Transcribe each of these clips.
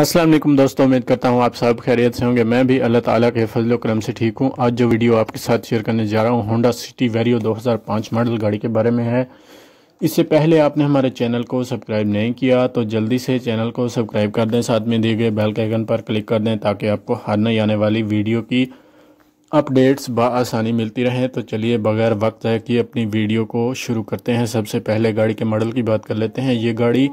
असलम दोस्तों उम्मीद करता हूँ आप सब खैरियत से होंगे मैं भी अल्लाह ताला के फजल करम से ठीक हूँ आज जो वीडियो आपके साथ शेयर करने जा रहा हूँ होंडा सिटी वेरियो 2005 मॉडल गाड़ी के बारे में है इससे पहले आपने हमारे चैनल को सब्सक्राइब नहीं किया तो जल्दी से चैनल को सब्सक्राइब कर दें साथ में दिए गए बेल के आइकन पर क्लिक कर दें ताकि आपको हर नई आने वाली वीडियो की अपडेट्स बसानी मिलती रहें तो चलिए बगैर वक्त है कि अपनी वीडियो को शुरू करते हैं सबसे पहले गाड़ी के मॉडल की बात कर लेते हैं ये गाड़ी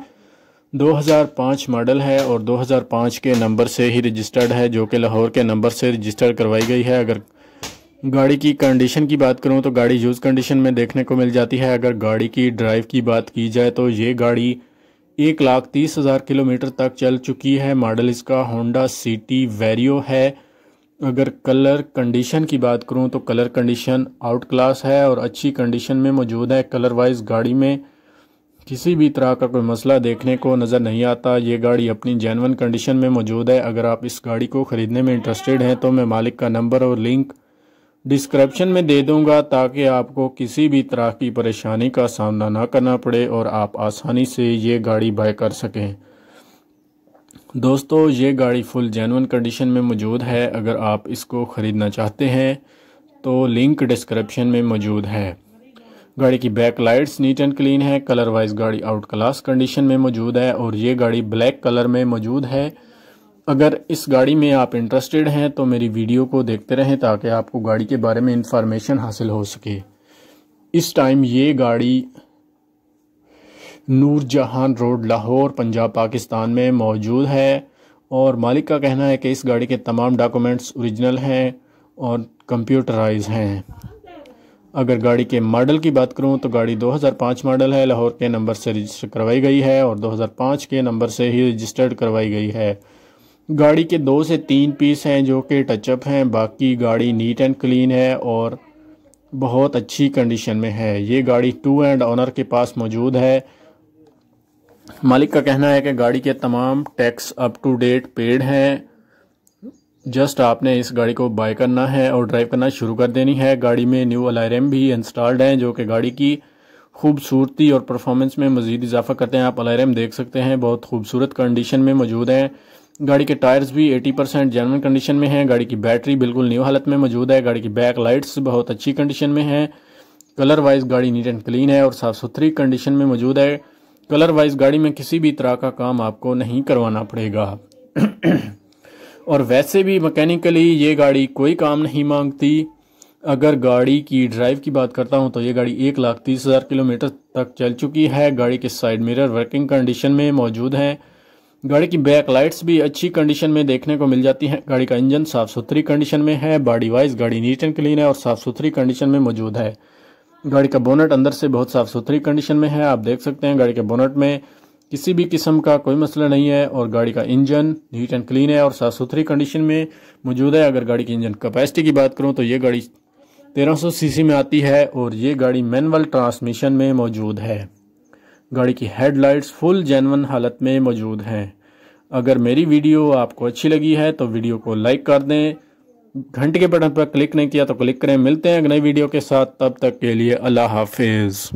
2005 मॉडल है और 2005 के नंबर से ही रजिस्टर्ड है जो कि लाहौर के नंबर से रजिस्टर करवाई गई है अगर गाड़ी की कंडीशन की बात करूं तो गाड़ी यूज़ कंडीशन में देखने को मिल जाती है अगर गाड़ी की ड्राइव की बात की जाए तो ये गाड़ी एक लाख तीस हज़ार किलोमीटर तक चल चुकी है मॉडल इसका होंडा सिटी वेरियो है अगर कलर कंडीशन की बात करूं तो कलर कंडीशन आउट क्लास है और अच्छी कंडीशन में मौजूद है कलर वाइज गाड़ी में किसी भी तरह का कोई मसला देखने को नज़र नहीं आता ये गाड़ी अपनी जैनवन कंडीशन में मौजूद है अगर आप इस गाड़ी को ख़रीदने में इंटरेस्टेड हैं तो मैं मालिक का नंबर और लिंक डिस्क्रिप्शन में दे दूंगा ताकि आपको किसी भी तरह की परेशानी का सामना ना करना पड़े और आप आसानी से ये गाड़ी बाय कर सकें दोस्तों ये गाड़ी फुल जैनवन कंडीशन में मौजूद है अगर आप इसको ख़रीदना चाहते हैं तो लिंक डिस्क्रिप्शन में मौजूद है गाड़ी की back lights neat and clean है कलर वाइज गाड़ी आउट क्लास कंडीशन में मौजूद है और ये गाड़ी ब्लैक कलर में मौजूद है अगर इस गाड़ी में आप इंटरेस्टेड हैं तो मेरी वीडियो को देखते रहें ताकि आपको गाड़ी के बारे में इंफॉर्मेशन हासिल हो सके इस टाइम ये गाड़ी नूर जहान रोड लाहौर पंजाब पाकिस्तान में मौजूद है और मालिक का कहना है कि इस गाड़ी के तमाम डॉक्यूमेंट्स ओरिजिनल हैं और कंप्यूटराइज हैं अगर गाड़ी के मॉडल की बात करूं तो गाड़ी 2005 मॉडल है लाहौर के नंबर से रजिस्टर करवाई गई है और 2005 के नंबर से ही रजिस्टर्ड करवाई गई है गाड़ी के दो से तीन पीस हैं जो कि टचअप हैं बाकी गाड़ी नीट एंड क्लीन है और बहुत अच्छी कंडीशन में है ये गाड़ी टू एंड ऑनर के पास मौजूद है मालिक का कहना है कि गाड़ी के तमाम tax up to date paid हैं जस्ट आपने इस गाड़ी को बाय करना है और ड्राइव करना शुरू कर देनी है गाड़ी में न्यू अलायरम भी इंस्टॉल्ड हैं जो कि गाड़ी की खूबसूरती और परफॉर्मेंस में मज़ीद इजाफा करते हैं आप अलायरम देख सकते हैं बहुत खूबसूरत कंडीशन में मौजूद हैं गाड़ी के टायर्स भी 80 परसेंट जेनवन कंडीशन में हैं गाड़ी की बैटरी बिल्कुल न्यू हालत में मौजूद है गाड़ी की बैक लाइट्स बहुत अच्छी कंडीशन में हैं कलर वाइज गाड़ी नीट एंड क्लीन है और साफ़ सुथरी कंडीशन में मौजूद है कलर वाइज गाड़ी में किसी भी तरह का काम आपको नहीं करवाना पड़ेगा और वैसे भी मैकेनिकली ये गाड़ी कोई काम नहीं मांगती अगर गाड़ी की ड्राइव की बात करता हूँ तो ये गाड़ी एक लाख तीस हज़ार किलोमीटर तक चल चुकी है गाड़ी के साइड मिरर वर्किंग कंडीशन में मौजूद हैं गाड़ी की बैक लाइट्स भी अच्छी कंडीशन में देखने को मिल जाती हैं गाड़ी का इंजन साफ़ सुथरी कंडीशन में है बॉडी वाइज गाड़ी नीट एंड क्लीन है और साफ़ सुथरी कंडीशन में मौजूद है गाड़ी का बोनट अंदर से बहुत साफ़ सुथरी कंडीशन में है आप देख सकते हैं गाड़ी के बोनट में किसी भी किस्म का कोई मसला नहीं है और गाड़ी का इंजन नीट एंड क्लीन है और साफ सुथरी कंडीशन में मौजूद है अगर गाड़ी की इंजन कैपेसिटी की बात करूँ तो ये गाड़ी 1300 सीसी में आती है और ये गाड़ी मैनुअल ट्रांसमिशन में मौजूद है गाड़ी की हेडलाइट्स फुल जैनवन हालत में मौजूद हैं अगर मेरी वीडियो आपको अच्छी लगी है तो वीडियो को लाइक कर दें घंटे के बटन पर क्लिक नहीं किया तो क्लिक करें मिलते हैं नई वीडियो के साथ तब तक के लिए अल्लाह हाफिज़